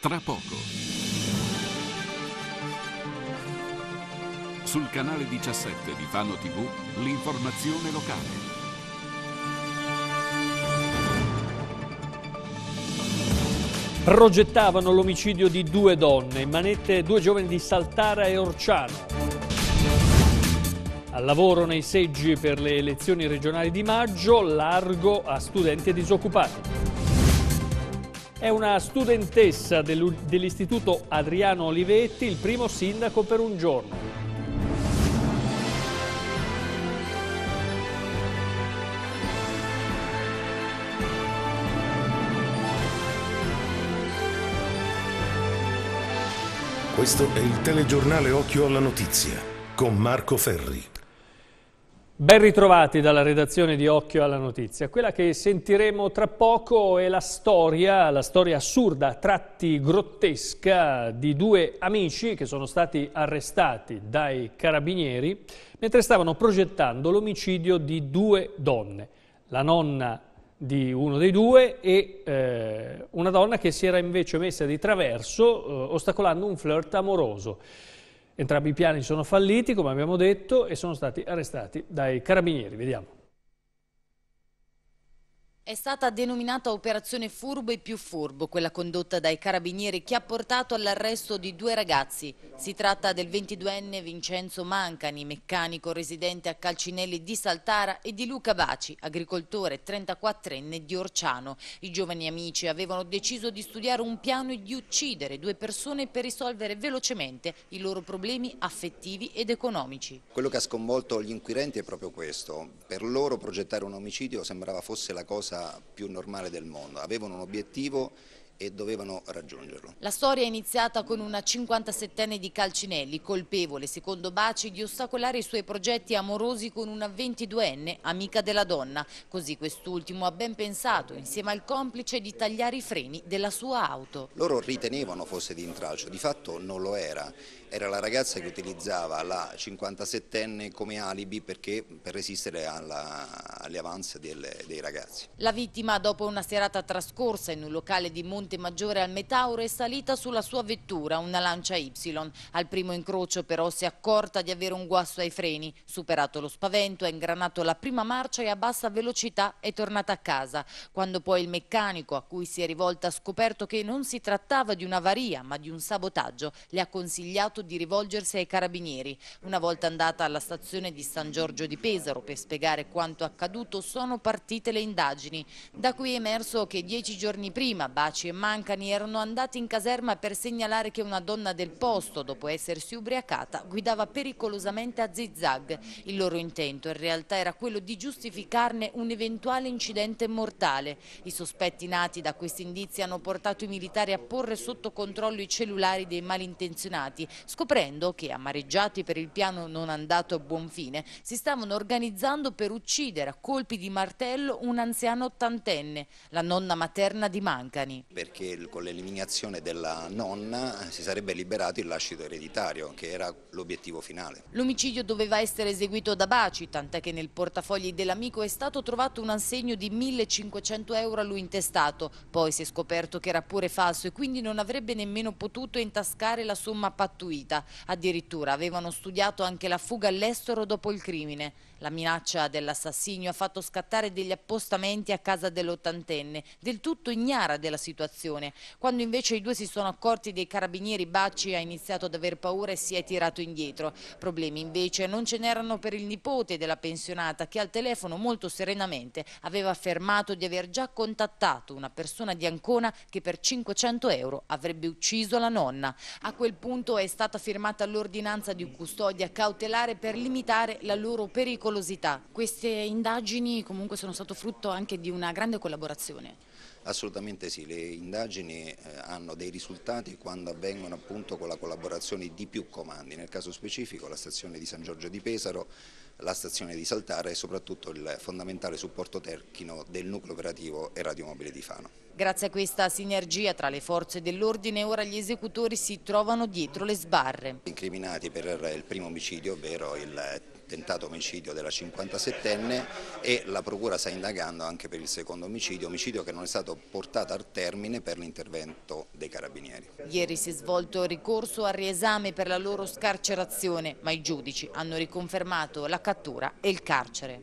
tra poco. Sul canale 17 di Fano TV, l'informazione locale. Progettavano l'omicidio di due donne, manette due giovani di Saltara e Orciano. Al lavoro nei seggi per le elezioni regionali di maggio, largo a studenti disoccupati. È una studentessa dell'Istituto Adriano Olivetti, il primo sindaco per un giorno. Questo è il telegiornale Occhio alla Notizia con Marco Ferri. Ben ritrovati dalla redazione di Occhio alla Notizia. Quella che sentiremo tra poco è la storia, la storia assurda, a tratti grottesca, di due amici che sono stati arrestati dai carabinieri mentre stavano progettando l'omicidio di due donne, la nonna di uno dei due e eh, una donna che si era invece messa di traverso eh, ostacolando un flirt amoroso. Entrambi i piani sono falliti, come abbiamo detto, e sono stati arrestati dai carabinieri. Vediamo. È stata denominata Operazione Furbo e più Furbo, quella condotta dai carabinieri che ha portato all'arresto di due ragazzi. Si tratta del 22enne Vincenzo Mancani, meccanico residente a Calcinelli di Saltara e di Luca Baci, agricoltore 34enne di Orciano. I giovani amici avevano deciso di studiare un piano e di uccidere due persone per risolvere velocemente i loro problemi affettivi ed economici. Quello che ha sconvolto gli inquirenti è proprio questo. Per loro progettare un omicidio sembrava fosse la cosa più normale del mondo, avevano un obiettivo e dovevano raggiungerlo. La storia è iniziata con una 57enne di Calcinelli, colpevole, secondo Baci, di ostacolare i suoi progetti amorosi con una 22enne, amica della donna. Così quest'ultimo ha ben pensato, insieme al complice, di tagliare i freni della sua auto. Loro ritenevano fosse di intralcio, di fatto non lo era era la ragazza che utilizzava la 57enne come alibi perché, per resistere alla, alle avanze del, dei ragazzi. La vittima, dopo una serata trascorsa in un locale di Monte Maggiore al Metauro, è salita sulla sua vettura, una Lancia Y. Al primo incrocio però si è accorta di avere un guasto ai freni, superato lo spavento, ha ingranato la prima marcia e a bassa velocità è tornata a casa. Quando poi il meccanico a cui si è rivolta ha scoperto che non si trattava di una varia ma di un sabotaggio, le ha consigliato consigliato di rivolgersi ai carabinieri. Una volta andata alla stazione di San Giorgio di Pesaro per spiegare quanto accaduto sono partite le indagini. Da qui è emerso che dieci giorni prima Baci e Mancani erano andati in caserma per segnalare che una donna del posto, dopo essersi ubriacata, guidava pericolosamente a zigzag. Il loro intento in realtà era quello di giustificarne un eventuale incidente mortale. I sospetti nati da questi indizi hanno portato i militari a porre sotto controllo i cellulari dei malintenzionati, scoprendo che, amareggiati per il piano non andato a buon fine, si stavano organizzando per uccidere a colpi di martello un anziano ottantenne, la nonna materna di Mancani. Perché con l'eliminazione della nonna si sarebbe liberato il lascito ereditario, che era l'obiettivo finale. L'omicidio doveva essere eseguito da Baci, tant'è che nel portafogli dell'amico è stato trovato un assegno di 1500 euro a lui intestato, poi si è scoperto che era pure falso e quindi non avrebbe nemmeno potuto intascare la somma pattuita vita. Addirittura avevano studiato anche la fuga all'estero dopo il crimine. La minaccia dell'assassinio ha fatto scattare degli appostamenti a casa dell'ottantenne, del tutto ignara della situazione. Quando invece i due si sono accorti dei carabinieri, Bacci ha iniziato ad aver paura e si è tirato indietro. Problemi invece non ce n'erano per il nipote della pensionata che al telefono molto serenamente aveva affermato di aver già contattato una persona di Ancona che per 500 euro avrebbe ucciso la nonna. A quel punto è stata firmata l'ordinanza di custodia cautelare per limitare la loro pericolosità pericolosità. Queste indagini comunque sono stato frutto anche di una grande collaborazione. Assolutamente sì, le indagini eh, hanno dei risultati quando avvengono appunto con la collaborazione di più comandi, nel caso specifico la stazione di San Giorgio di Pesaro, la stazione di Saltara e soprattutto il fondamentale supporto tecnico del nucleo operativo e radiomobile di Fano. Grazie a questa sinergia tra le forze dell'ordine ora gli esecutori si trovano dietro le sbarre. Incriminati per il primo omicidio, ovvero il tentato omicidio della 57enne e la procura sta indagando anche per il secondo omicidio, omicidio che non è stato portato al termine per l'intervento dei carabinieri. Ieri si è svolto ricorso a riesame per la loro scarcerazione, ma i giudici hanno riconfermato la cattura e il carcere.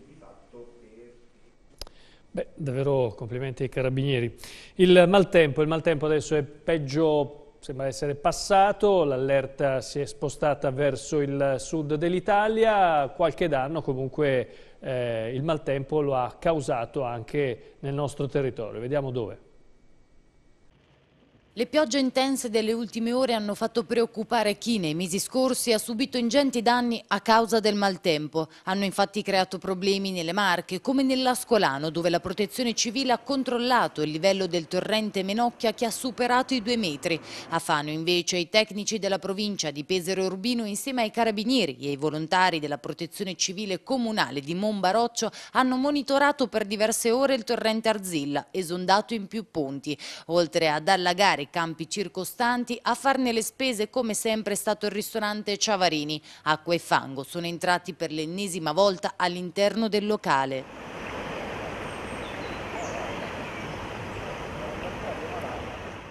Beh, davvero complimenti ai carabinieri. Il maltempo, il maltempo adesso è peggio sembra essere passato, l'allerta si è spostata verso il sud dell'Italia, qualche danno comunque eh, il maltempo lo ha causato anche nel nostro territorio. Vediamo dove. Le piogge intense delle ultime ore hanno fatto preoccupare chi nei mesi scorsi ha subito ingenti danni a causa del maltempo. Hanno infatti creato problemi nelle Marche, come nell'Ascolano, dove la protezione civile ha controllato il livello del torrente Menocchia che ha superato i due metri. A Fano invece i tecnici della provincia di Pesero Urbino insieme ai carabinieri e ai volontari della protezione civile comunale di Monbaroccio hanno monitorato per diverse ore il torrente Arzilla, esondato in più ponti. Oltre ad allagare ai campi circostanti, a farne le spese come sempre è stato il ristorante Ciavarini. Acqua e fango sono entrati per l'ennesima volta all'interno del locale.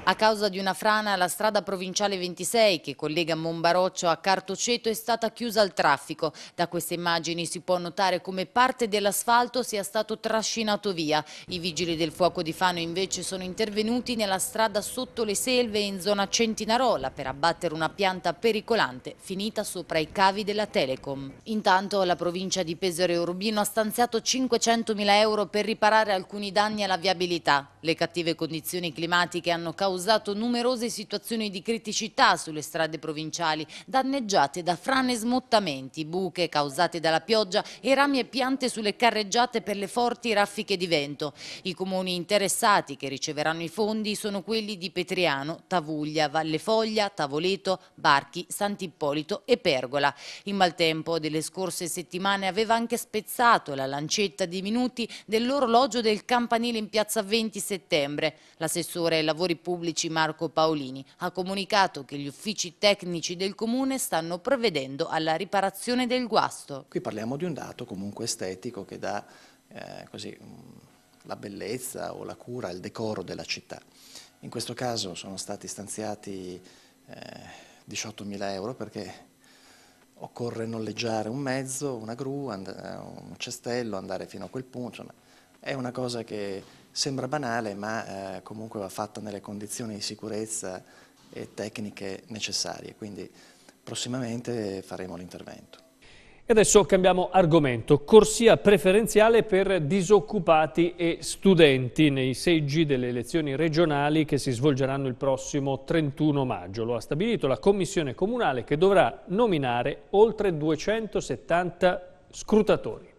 A causa di una frana la strada provinciale 26 che collega Monbaroccio a Cartoceto è stata chiusa al traffico. Da queste immagini si può notare come parte dell'asfalto sia stato trascinato via. I vigili del fuoco di Fano invece sono intervenuti nella strada sotto le selve in zona Centinarola per abbattere una pianta pericolante finita sopra i cavi della Telecom. Intanto la provincia di Pesaro e Urbino ha stanziato 500.000 euro per riparare alcuni danni alla viabilità. Le cattive condizioni climatiche hanno causato causato numerose situazioni di criticità sulle strade provinciali, danneggiate da frane e smottamenti, buche causate dalla pioggia e rami e piante sulle carreggiate per le forti raffiche di vento. I comuni interessati che riceveranno i fondi sono quelli di Petriano, Tavuglia, Valle Foglia, Tavoleto, Barchi, Sant'Ippolito e Pergola. Il maltempo delle scorse settimane aveva anche spezzato la lancetta di minuti dell'orologio del campanile in piazza 20 settembre. L'assessore ai lavori pubblici Pubblici Marco Paolini ha comunicato che gli uffici tecnici del Comune stanno provvedendo alla riparazione del guasto. Qui parliamo di un dato comunque estetico che dà eh, così, mm, la bellezza o la cura, il decoro della città. In questo caso sono stati stanziati eh, 18.000 euro perché occorre noleggiare un mezzo, una gru, un cestello, andare fino a quel punto. Insomma, è una cosa che Sembra banale, ma eh, comunque va fatto nelle condizioni di sicurezza e tecniche necessarie, quindi prossimamente faremo l'intervento. E adesso cambiamo argomento. Corsia preferenziale per disoccupati e studenti nei seggi delle elezioni regionali che si svolgeranno il prossimo 31 maggio. Lo ha stabilito la Commissione Comunale che dovrà nominare oltre 270 scrutatori.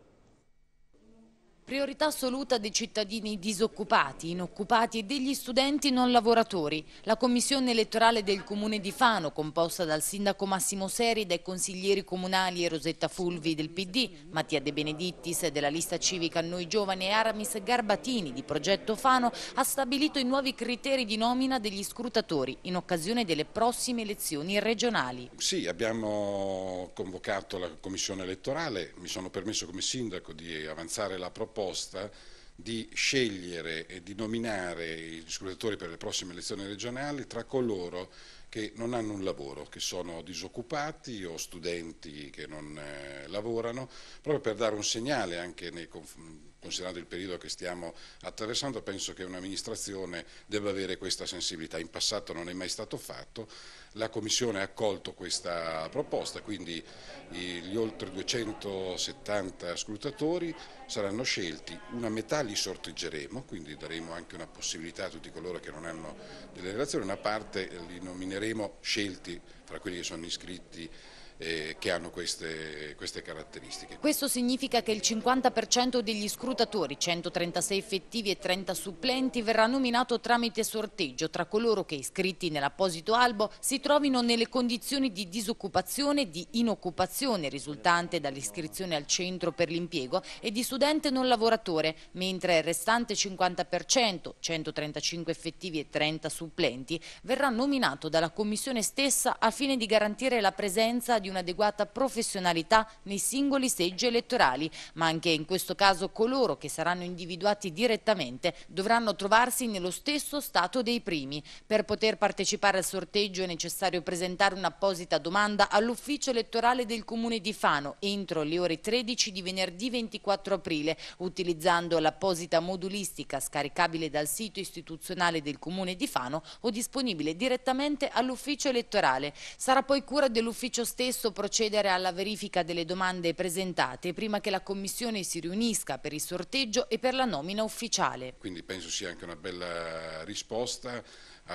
Priorità assoluta dei cittadini disoccupati, inoccupati e degli studenti non lavoratori. La commissione elettorale del comune di Fano, composta dal sindaco Massimo Seri, dai consiglieri comunali e Rosetta Fulvi del PD, Mattia De Benedittis della lista civica Noi Giovani e Aramis Garbatini di Progetto Fano, ha stabilito i nuovi criteri di nomina degli scrutatori in occasione delle prossime elezioni regionali. Sì, abbiamo convocato la commissione elettorale, mi sono permesso come sindaco di avanzare la proposta proposta di scegliere e di nominare i scuolatori per le prossime elezioni regionali tra coloro che non hanno un lavoro, che sono disoccupati o studenti che non eh, lavorano, proprio per dare un segnale anche nei confronti considerando il periodo che stiamo attraversando, penso che un'amministrazione debba avere questa sensibilità. In passato non è mai stato fatto, la Commissione ha accolto questa proposta, quindi gli oltre 270 scrutatori saranno scelti, una metà li sorteggeremo, quindi daremo anche una possibilità a tutti coloro che non hanno delle relazioni, una parte li nomineremo scelti fra quelli che sono iscritti eh, che hanno queste, queste, caratteristiche. Questo significa che il 50% degli scrutatori, 136 effettivi e 30 supplenti, verrà nominato tramite sorteggio tra coloro che iscritti nell'apposito albo si trovino nelle condizioni di disoccupazione di inoccupazione risultante dall'iscrizione al centro per l'impiego e di studente non lavoratore, mentre il restante 50%, 135 effettivi e 30 supplenti, verrà nominato dalla Commissione stessa a fine di garantire la presenza di di un'adeguata professionalità nei singoli seggi elettorali, ma anche in questo caso coloro che saranno individuati direttamente dovranno trovarsi nello stesso stato dei primi. Per poter partecipare al sorteggio è necessario presentare un'apposita domanda all'ufficio elettorale del Comune di Fano entro le ore 13 di venerdì 24 aprile, utilizzando l'apposita modulistica scaricabile dal sito istituzionale del Comune di Fano o disponibile direttamente all'ufficio elettorale. Sarà poi cura dell'ufficio stesso presto procedere alla verifica delle domande presentate prima che la Commissione si riunisca per il sorteggio e per la nomina ufficiale. Quindi penso sia anche una bella risposta,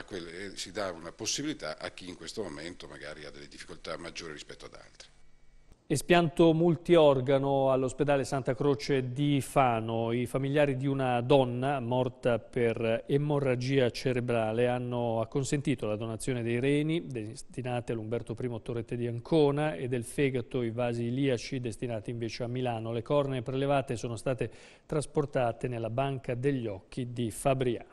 quelle, eh, si dà una possibilità a chi in questo momento magari ha delle difficoltà maggiori rispetto ad altri. Espianto multiorgano all'ospedale Santa Croce di Fano. I familiari di una donna morta per emorragia cerebrale hanno acconsentito la donazione dei reni, destinati all'Umberto I Torrette di Ancona, e del fegato, i vasi iliaci, destinati invece a Milano. Le corne prelevate sono state trasportate nella Banca degli Occhi di Fabriano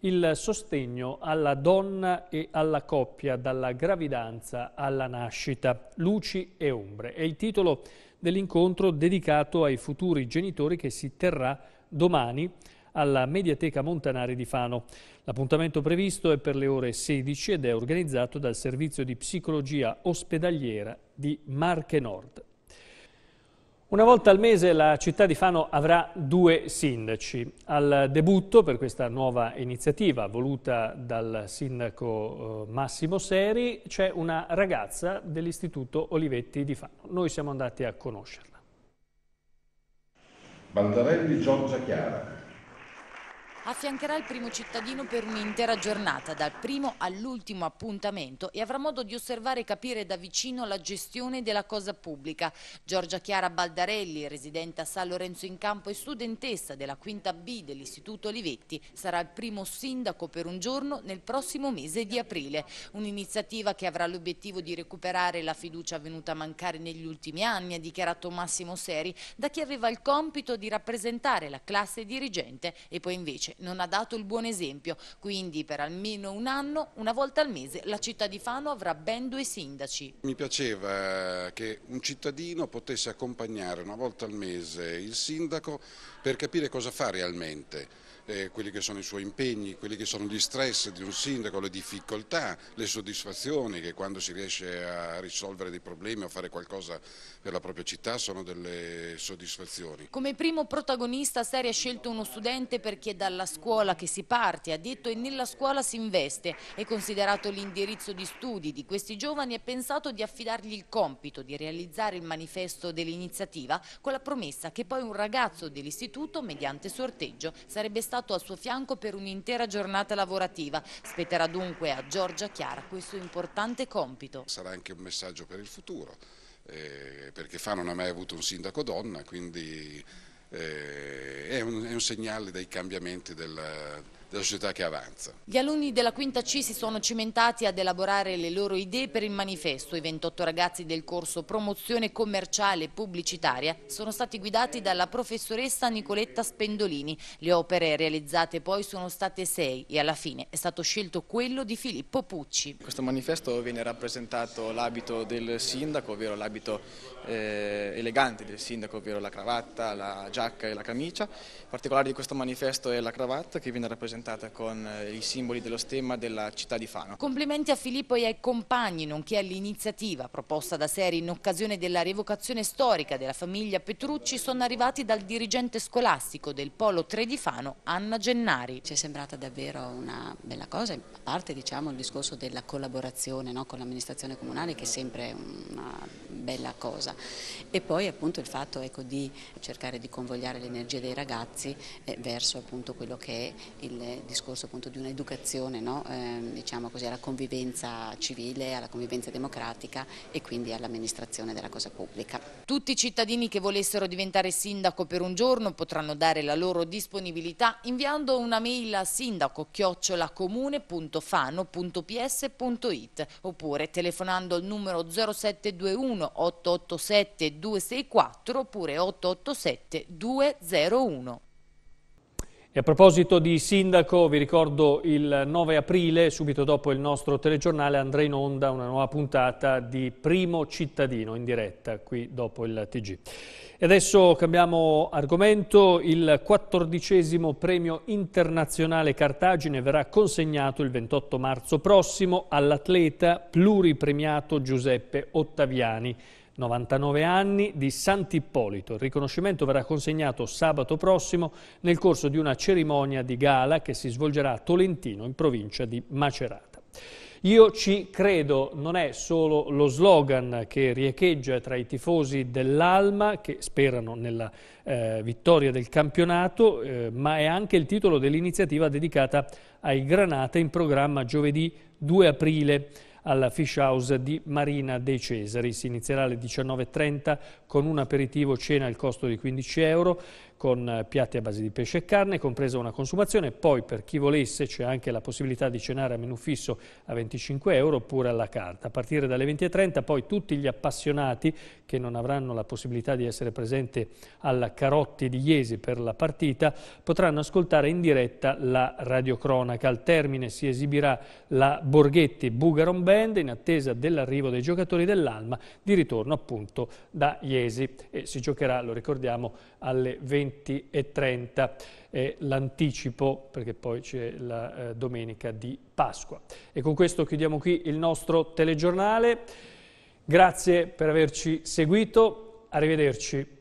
il sostegno alla donna e alla coppia dalla gravidanza alla nascita, luci e ombre. È il titolo dell'incontro dedicato ai futuri genitori che si terrà domani alla Mediateca Montanari di Fano. L'appuntamento previsto è per le ore 16 ed è organizzato dal Servizio di Psicologia Ospedaliera di Marche Nord. Una volta al mese la città di Fano avrà due sindaci. Al debutto per questa nuova iniziativa voluta dal sindaco eh, Massimo Seri c'è una ragazza dell'Istituto Olivetti di Fano. Noi siamo andati a conoscerla. Baldarelli Giorgia Chiara, affiancherà il primo cittadino per un'intera giornata, dal primo all'ultimo appuntamento e avrà modo di osservare e capire da vicino la gestione della cosa pubblica. Giorgia Chiara Baldarelli, residente a San Lorenzo in Campo e studentessa della quinta B dell'Istituto Olivetti, sarà il primo sindaco per un giorno nel prossimo mese di aprile. Un'iniziativa che avrà l'obiettivo di recuperare la fiducia venuta a mancare negli ultimi anni, ha dichiarato Massimo Seri, da chi aveva il compito di rappresentare la classe dirigente e poi invece non ha dato il buon esempio, quindi per almeno un anno, una volta al mese, la città di Fano avrà ben due sindaci. Mi piaceva eh, che un cittadino potesse accompagnare una volta al mese il sindaco per capire cosa fa realmente eh, quelli che sono i suoi impegni, quelli che sono gli stress di un sindaco, le difficoltà, le soddisfazioni che quando si riesce a risolvere dei problemi o fare qualcosa per la propria città sono delle soddisfazioni. Come primo protagonista Seri ha scelto uno studente perché è dalla scuola che si parte, ha detto e nella scuola si investe. È considerato l'indirizzo di studi di questi giovani e pensato di affidargli il compito di realizzare il manifesto dell'iniziativa con la promessa che poi un ragazzo dell'istituto, mediante sorteggio, sarebbe stato stato a suo fianco per un'intera giornata lavorativa. Spetterà dunque a Giorgia Chiara questo importante compito. Sarà anche un messaggio per il futuro, eh, perché Fa non ha mai avuto un sindaco donna, quindi eh, è, un, è, un, segnale dei cambiamenti della della società che avanza. Gli alunni della quinta C si sono cimentati ad elaborare le loro idee per il manifesto. I 28 ragazzi del corso promozione commerciale pubblicitaria sono stati guidati dalla professoressa Nicoletta Spendolini. Le opere realizzate poi sono state sei e alla fine è stato scelto quello di Filippo Pucci. In questo manifesto viene rappresentato l'abito del sindaco, ovvero l'abito eh, elegante del sindaco, ovvero la cravatta, la giacca e la camicia. Il particolare di questo manifesto è la cravatta che viene rappresentata rappresentata con eh, i simboli dello stemma della città di Fano. Complimenti a Filippo e ai compagni, nonché all'iniziativa proposta da Seri in occasione della rievocazione storica della famiglia Petrucci sono arrivati dal dirigente scolastico del Polo 3 di Fano, Anna Gennari. Ci è sembrata davvero una bella cosa, a parte diciamo, il discorso della collaborazione no, con l'amministrazione comunale che è sempre una bella cosa. E poi appunto il fatto ecco, di cercare di convogliare l'energia dei ragazzi eh, verso appunto quello che è il discorso appunto di un'educazione, no? eh, diciamo così, alla convivenza civile, alla convivenza democratica e quindi all'amministrazione della cosa pubblica. Tutti i cittadini che volessero diventare sindaco per un giorno potranno dare la loro disponibilità inviando una mail a sindaco chiocciolacomune.fano.ps.it oppure telefonando al numero 0721 887 264 oppure 887 201. E a proposito di sindaco, vi ricordo il 9 aprile, subito dopo il nostro telegiornale, andrà in onda una nuova puntata di Primo Cittadino in diretta qui dopo il TG. E adesso cambiamo argomento. Il quattordicesimo premio internazionale Cartagine verrà consegnato il 28 marzo prossimo all'atleta pluripremiato Giuseppe Ottaviani. 99 anni, di Sant'Ippolito. Il riconoscimento verrà consegnato sabato prossimo nel corso di una cerimonia di gala che si svolgerà a Tolentino, in provincia di Macerata. Io ci credo non è solo lo slogan che riecheggia tra i tifosi dell'Alma, che sperano nella eh, vittoria del campionato, eh, ma è anche il titolo dell'iniziativa dedicata ai Granate in programma giovedì 2 aprile alla Fish House di Marina dei Cesari. Si inizierà alle 19.30 con un aperitivo cena al costo di 15 euro con eh, piatti a base di pesce e carne, compresa una consumazione. Poi per chi volesse c'è anche la possibilità di cenare a menù fisso a 25 euro oppure alla carta. A partire dalle 20.30 poi tutti gli appassionati che non avranno la possibilità di essere presenti alla Carotti di Iesi per la partita potranno ascoltare in diretta la radiocronaca. Al termine si esibirà la Borghetti Bugaron Band in attesa dell'arrivo dei giocatori dell'Alma di ritorno appunto da Iesi e si giocherà, lo ricordiamo, alle 20.30. 20 e 30 è l'anticipo perché poi c'è la eh, domenica di Pasqua. E con questo chiudiamo qui il nostro telegiornale. Grazie per averci seguito, arrivederci.